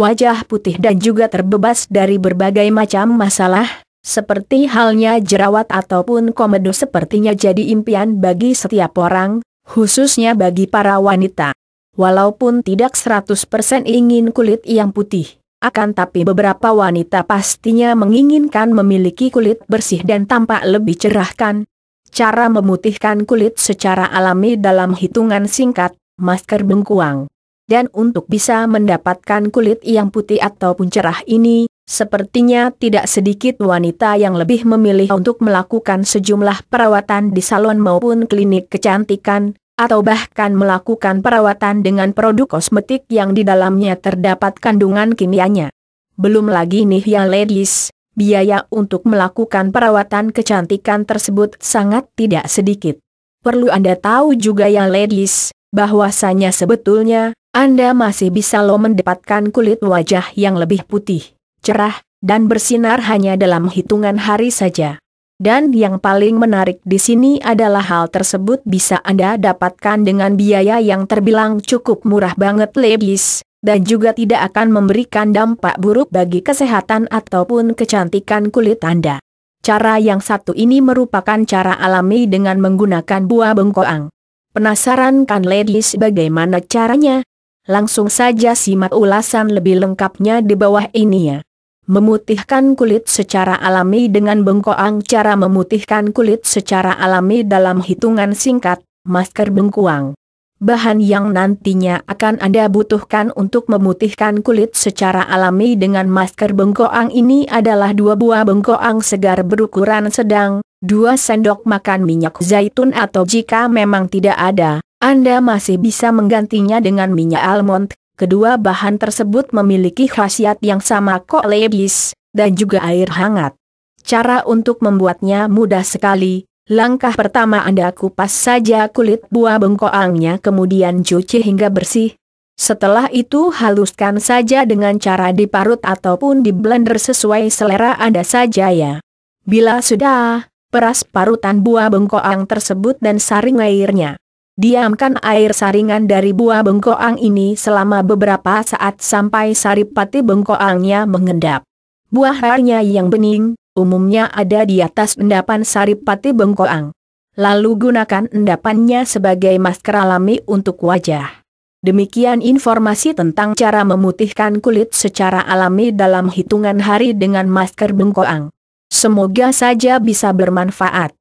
wajah putih dan juga terbebas dari berbagai macam masalah, seperti halnya jerawat ataupun komedo sepertinya jadi impian bagi setiap orang, khususnya bagi para wanita. Walaupun tidak 100% ingin kulit yang putih, akan tapi beberapa wanita pastinya menginginkan memiliki kulit bersih dan tampak lebih cerahkan. Cara memutihkan kulit secara alami dalam hitungan singkat, masker bengkuang dan untuk bisa mendapatkan kulit yang putih ataupun cerah ini, sepertinya tidak sedikit wanita yang lebih memilih untuk melakukan sejumlah perawatan di salon maupun klinik kecantikan, atau bahkan melakukan perawatan dengan produk kosmetik yang di dalamnya terdapat kandungan kimianya. Belum lagi nih ya ladies, biaya untuk melakukan perawatan kecantikan tersebut sangat tidak sedikit. Perlu Anda tahu juga ya ladies, bahwasanya sebetulnya, anda masih bisa lo mendapatkan kulit wajah yang lebih putih, cerah, dan bersinar hanya dalam hitungan hari saja. Dan yang paling menarik di sini adalah hal tersebut bisa Anda dapatkan dengan biaya yang terbilang cukup murah banget ladies, dan juga tidak akan memberikan dampak buruk bagi kesehatan ataupun kecantikan kulit Anda. Cara yang satu ini merupakan cara alami dengan menggunakan buah bengkoang. Penasaran kan ladies bagaimana caranya? Langsung saja simak ulasan lebih lengkapnya di bawah ini ya. Memutihkan kulit secara alami dengan bengkoang Cara memutihkan kulit secara alami dalam hitungan singkat, masker bengkoang. Bahan yang nantinya akan Anda butuhkan untuk memutihkan kulit secara alami dengan masker bengkoang ini adalah dua buah bengkoang segar berukuran sedang, dua sendok makan minyak zaitun atau jika memang tidak ada, Anda masih bisa menggantinya dengan minyak almond. Kedua bahan tersebut memiliki khasiat yang sama kok ladies, dan juga air hangat. Cara untuk membuatnya mudah sekali, Langkah pertama Anda kupas saja kulit buah bengkoangnya kemudian cuci hingga bersih. Setelah itu haluskan saja dengan cara diparut ataupun di blender sesuai selera Anda saja ya. Bila sudah, peras parutan buah bengkoang tersebut dan saring airnya. Diamkan air saringan dari buah bengkoang ini selama beberapa saat sampai saripati bengkoangnya mengendap. Buah airnya yang bening, umumnya ada di atas endapan saripati bengkoang. Lalu gunakan endapannya sebagai masker alami untuk wajah. Demikian informasi tentang cara memutihkan kulit secara alami dalam hitungan hari dengan masker bengkoang. Semoga saja bisa bermanfaat.